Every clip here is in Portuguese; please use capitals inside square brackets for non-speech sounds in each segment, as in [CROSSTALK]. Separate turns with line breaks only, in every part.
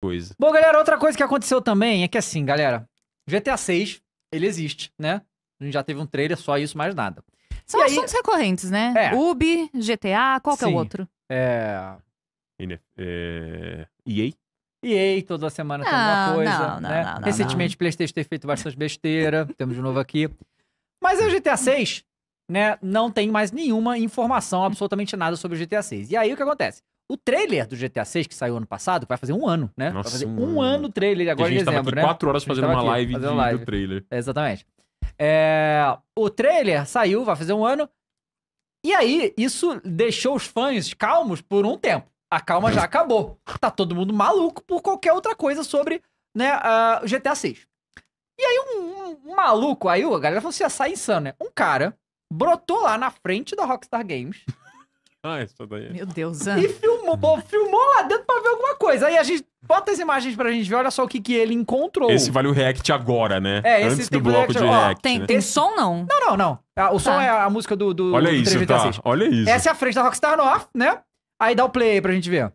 coisa.
Bom, galera, outra coisa que aconteceu também é que assim, galera, GTA 6, ele existe, né? A gente já teve um trailer, só isso, mais nada.
São e assuntos aí... recorrentes, né? É. Ubi, GTA, qual que é o outro?
É... é... EA? EA, toda semana não, tem alguma coisa, não, não, né? Não, Recentemente, o Playstation tem feito bastante besteira, [LAUGHS] temos de novo aqui. Mas é o GTA 6, né, não tem mais nenhuma informação, absolutamente nada sobre o GTA 6. E aí o que acontece? o trailer do GTA 6 que saiu ano passado, que vai fazer um ano, né? Nossa, vai fazer um, um ano o trailer agora em dezembro, aqui né? quatro horas fazendo uma live, fazendo de, live do trailer. Exatamente. É, o trailer saiu, vai fazer um ano. E aí, isso deixou os fãs calmos por um tempo. A calma já acabou. Tá todo mundo maluco por qualquer outra coisa sobre né, uh, GTA 6. E aí, um, um, maluco, aí a galera falou assim: ia ah, sair insano, né? Um cara brotou lá na frente da Rockstar Games.
Ah, isso daí. Meu Deus, Ana. E
filmou, bom, filmou lá dentro pra ver alguma coisa. Aí a gente bota as imagens pra gente ver, olha só o que, que ele encontrou. Esse
vale o react agora, né? É, esse Antes tem do bloco react, de react. tem, né? tem
som, não? Não, não, não. É, o som Tá. é a música do. do Olha do isso, tá? Olha isso. Essa é a frente da Rockstar North, né? Aí dá o play aí pra gente ver.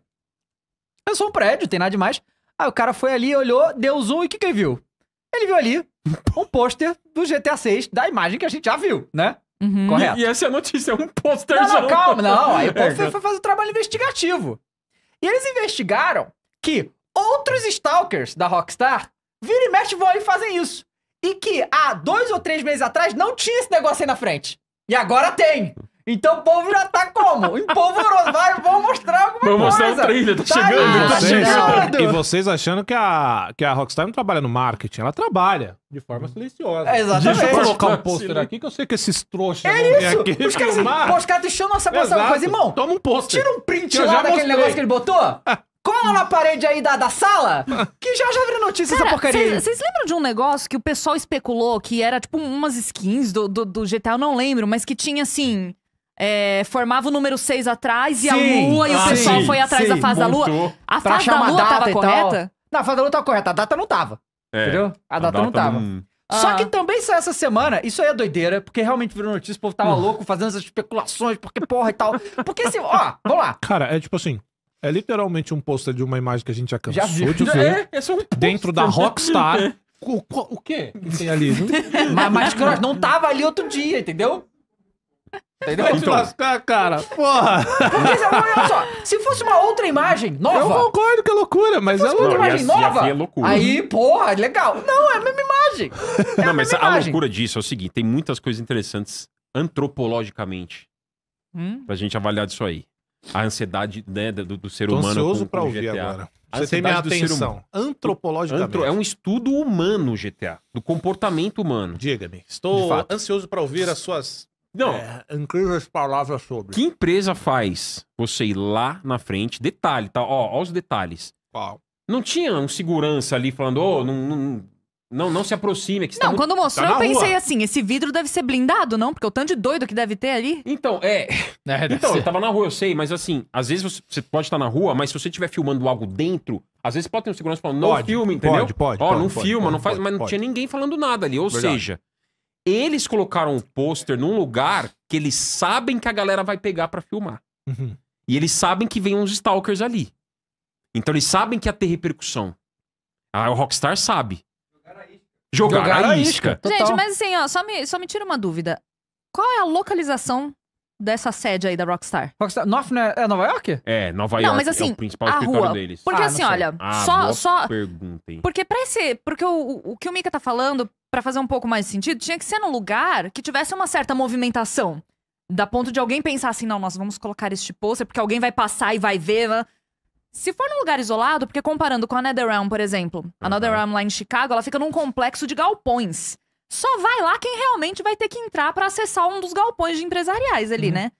É só um prédio, tem nada demais. Aí o cara foi ali, olhou, deu zoom e o que que ele viu? Ele viu ali um pôster do GTA 6, da imagem que a gente já viu, né? Uhum. Correto. E, e, essa é a notícia, é um pôster Não, não, calma, não. Aí o é, povo foi, foi fazer o um trabalho investigativo. E eles investigaram que outros stalkers da Rockstar viram e mexe vão aí fazem isso. E que há dois ou três meses atrás não tinha esse negócio aí na frente. E agora tem. Então o povo já tá como? Empolvoroso. Vai, vou mostrar alguma coisa. Vou mostrar o trailer, tá, tá chegando. Aí, tá, tá chegando. E
vocês achando que a, que a Rockstar não trabalha no marketing. Ela trabalha de forma
silenciosa. É exatamente. Deixa eu colocar um pôster aqui
que eu sei que esses trouxas é isso. aqui Os caras, pô, os caras deixam nossa passagem. Mas, irmão,
Toma um pôster. Tira um print lá daquele mostrei. negócio que ele botou. Ah. Cola na parede aí da, da sala, [LAUGHS]
que já já vira notícia essa porcaria. Vocês lembram de um negócio que o pessoal especulou que era tipo umas skins do, do, do GTA, eu não lembro, mas que tinha assim é, formava o número 6 atrás e Sim, a lua, e o ah, pessoal sim, foi atrás sim, da fase da lua. A fase da lua tava correta? Não, a fase da lua tava tá correta, a data não tava.
É, entendeu? A, data, não tava.
Só ah. que também saiu essa
semana, isso aí é doideira, porque realmente virou notícia, o povo tava hum. louco fazendo essas especulações, porque porra e tal. Porque assim, ó,
vamos lá. Cara, é tipo assim. É literalmente um pôster de uma imagem que a gente já cansou Já vi. de
ver. É, é só um Dentro da Rockstar.
[LAUGHS] o, o quê que tem ali? Mas, mas não tava ali outro dia, entendeu?
Entendeu? Vai te lascar,
cara. Porra. É, olha só, se fosse uma outra imagem nova. Eu
concordo que é loucura, mas é loucura.
Uma imagem nova. loucura. Aí, porra, legal. Não, é a mesma imagem.
É não, a mas a loucura disso é o seguinte: tem muitas coisas interessantes antropologicamente hum? pra gente avaliar disso aí. A ansiedade né, do, do, ser Tô humano. ansioso com, pra com ouvir GTA. agora. Você tem minha atenção. Antropologicamente. é um estudo humano, GTA. Do comportamento humano. Diga-me. Estou ansioso para ouvir as suas não. É, incríveis palavras sobre. Que empresa faz você ir lá na frente? Detalhe, tá? Ó, ó os detalhes. Qual? Não tinha um segurança ali falando, ô, oh, não, não, não, não se aproxime. Que tá não, tá quando mostrou, tá eu pensei rua.
assim: esse vidro deve ser blindado, não? Porque o tanto de doido que deve ter ali. Então, é. [LAUGHS]
é então, ser. eu tava na rua, eu sei, mas assim, às vezes você, você pode estar na rua, mas se você estiver filmando algo dentro, às vezes pode ter um segurança falando, não pode, filme, entendeu? Pode, pode. Ó, oh, não pode, filma, pode, não faz. mas não tinha ninguém falando nada ali. Ou Verdade. seja, eles colocaram o um pôster num lugar que eles sabem que a galera vai pegar para filmar. Uhum. E eles sabem que vem uns stalkers ali. Então eles sabem que ia ter repercussão. Ah, o Rockstar sabe. Jogar, Jogar a isca. Gente, mas
assim, ó, só me, só me tira uma dúvida. Qual é a localização dessa sede aí da Rockstar? Rockstar North,
né? É Nova York? É, Nova York. Não, mas assim, é o assim, principal a rua. deles. Porque ah, assim, olha, ah, só só
Porque para esse, porque o, o que o Mika tá falando para fazer um pouco mais de sentido, tinha que ser num lugar que tivesse uma certa movimentação. Da ponto de alguém pensar assim, não, nós vamos colocar este pôster porque alguém vai passar e vai ver. Né? Se for num lugar isolado, porque comparando com a NetherRealm, por exemplo, a NetherRealm lá em Chicago, ela fica num complexo de galpões. Só vai lá quem realmente vai ter que entrar para acessar um dos galpões de empresariais ali, uhum. né?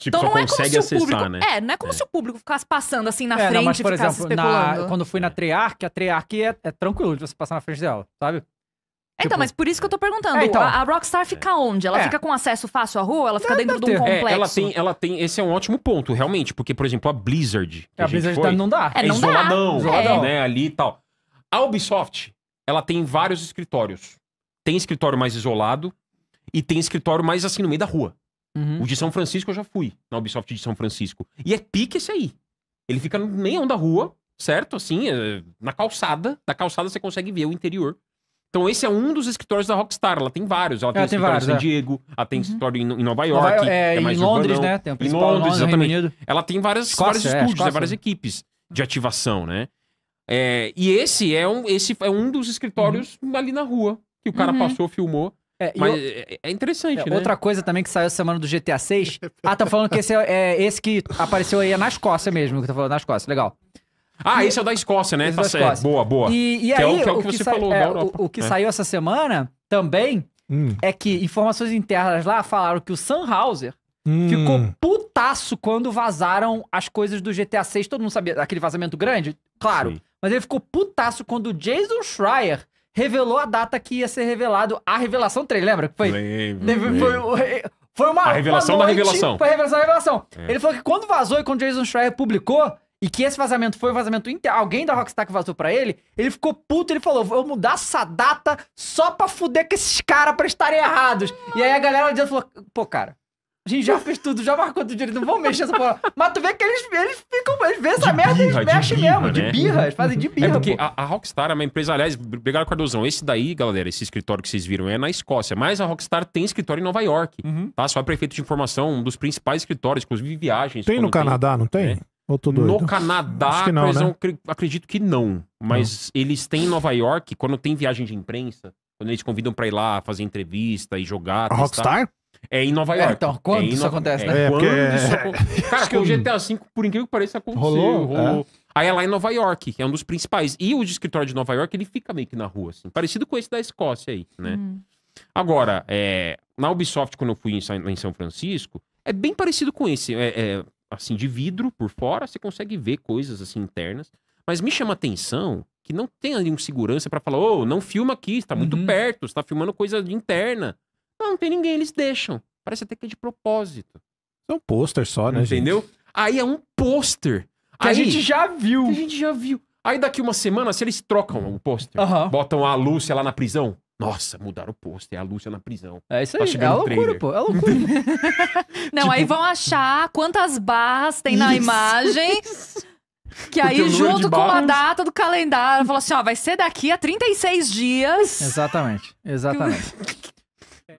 Tipo, então não é como se o público, né? É,
não é como é. se o público ficasse passando assim na é, frente não, mas, por exemplo, na,
quando fui na Triarch, a Triarch é, é tranquilo de você passar na frente dela, sabe? Então, tipo... mas por
isso que eu tô perguntando. É, então... a, a, Rockstar fica onde? Ela é. fica com acesso fácil à rua? Ela fica não, é, dentro de um ter. complexo? É, ela tem,
ela tem. Esse é um ótimo
ponto, realmente. Porque, por exemplo, a Blizzard. É, a, a, Blizzard foi, não dá. É, é não isoladão, dá. isoladão, né? Ali e tal. A Ubisoft, ela tem vários escritórios. Tem escritório mais isolado e tem escritório mais assim no meio da rua. Uhum. O de São Francisco eu já fui, na Ubisoft de São Francisco. E é pique esse aí. Ele fica no meio da rua, certo? Assim, na calçada. Da calçada você consegue ver o interior então, esse é um dos escritórios da Rockstar. Ela tem vários. Ela tem ela escritório vários, em San Diego, é. ela tem escritório em, é. uhum. em Nova York. Nova, é, é em Londres, urbanão. né? Tem o principal em Londres, Londres exatamente. Reino Ela tem várias, Escócia, vários é, estúdios, é, Escócia, várias né? equipes de ativação, né? É,
e esse é, um, esse é um dos escritórios uhum. ali na rua, que o cara uhum. passou, filmou. É, Mas eu... é interessante, é, né? Outra coisa também que saiu semana do GTA 6. ah, tá falando que esse é, é, esse que apareceu aí é na Escócia mesmo, que tá falando na Escócia. Legal. Ah, e... esse é o da Escócia, né? tá certo. Boa, boa. E, e é aí, que é o, é, né? que, é você falou o, que saiu essa semana também hum. é que informações internas lá falaram que o Sunhauser
hum. ficou
putaço quando vazaram as coisas do GTA 6. Todo mundo sabia aquele vazamento grande? Claro. Sim. Mas ele ficou putaço quando o Jason Schreier revelou a data que ia ser revelado a revelação 3, lembra? Foi, lembro, foi, foi uma. A revelação uma noite, da revelação. Foi a revelação da revelação. É. Ele falou que quando vazou e quando Jason Schreier publicou, e que esse vazamento foi o vazamento inter... alguém da Rockstar que vazou para ele, ele ficou puto, ele falou, vou mudar essa data só pra fuder com esses caras pra estarem errados. E aí a galera adianta falou, pô, cara, a gente já [LAUGHS] fez tudo, já marcou tudo direito, não vão mexer essa porra. Mas tu vê que eles, eles ficam, eles vêem essa merda, e eles mexem birra, mesmo, né? de birra, eles fazem de é birra. É porque
a, a, Rockstar é uma empresa, aliás, obrigado, Cardozão, esse daí, galera, esse escritório que vocês viram é na Escócia, mas a Rockstar tem escritório em Nova York, uhum. tá? Só é prefeito de informação, um dos principais escritórios, inclusive viagens. Tem no tem, Canadá, não tem? Né? No Canadá, não, né? acredito que não. Mas não. eles têm em Nova York, quando tem viagem de imprensa, quando eles convidam pra ir lá fazer entrevista e jogar. A Rockstar? É em Nova é, York. É, então, quando é isso acontece, é né? É, quando é... isso... [LAUGHS] Cara, com o GTA V, por incrível que pareça, aconteceu. Rolou, rolou. É. Aí é lá em Nova York, que é um dos principais. E o escritório de Nova York, ele fica meio que na rua, assim. Parecido com esse da Escócia aí, né? Hum. Agora, na Ubisoft, quando eu fui em, em São Francisco, é bem parecido com esse. É, é, assim de vidro por fora, você consegue ver coisas assim internas. Mas me chama atenção que não tem ali um segurança para falar, ô, oh, não filma aqui, está muito uhum. perto, está filmando coisa interna. Não, não tem ninguém, eles deixam. Parece até que é de propósito. É um pôster só, né? Entendeu? Gente? Aí é um pôster. Que a gente já viu. Que a gente já viu. Aí daqui uma semana, se eles trocam o pôster, uhum. botam a Lúcia lá na prisão, nossa, mudaram o posto é a Lúcia na
prisão. É isso tá aí, tá é loucura, pô, é loucura.
[LAUGHS] Não, tipo... aí vão achar quantas barras tem na isso. imagem. [LAUGHS] Que aí, junto com a data do calendário, falou assim: ó, vai ser daqui a 36 dias. Exatamente,
exatamente.
[LAUGHS]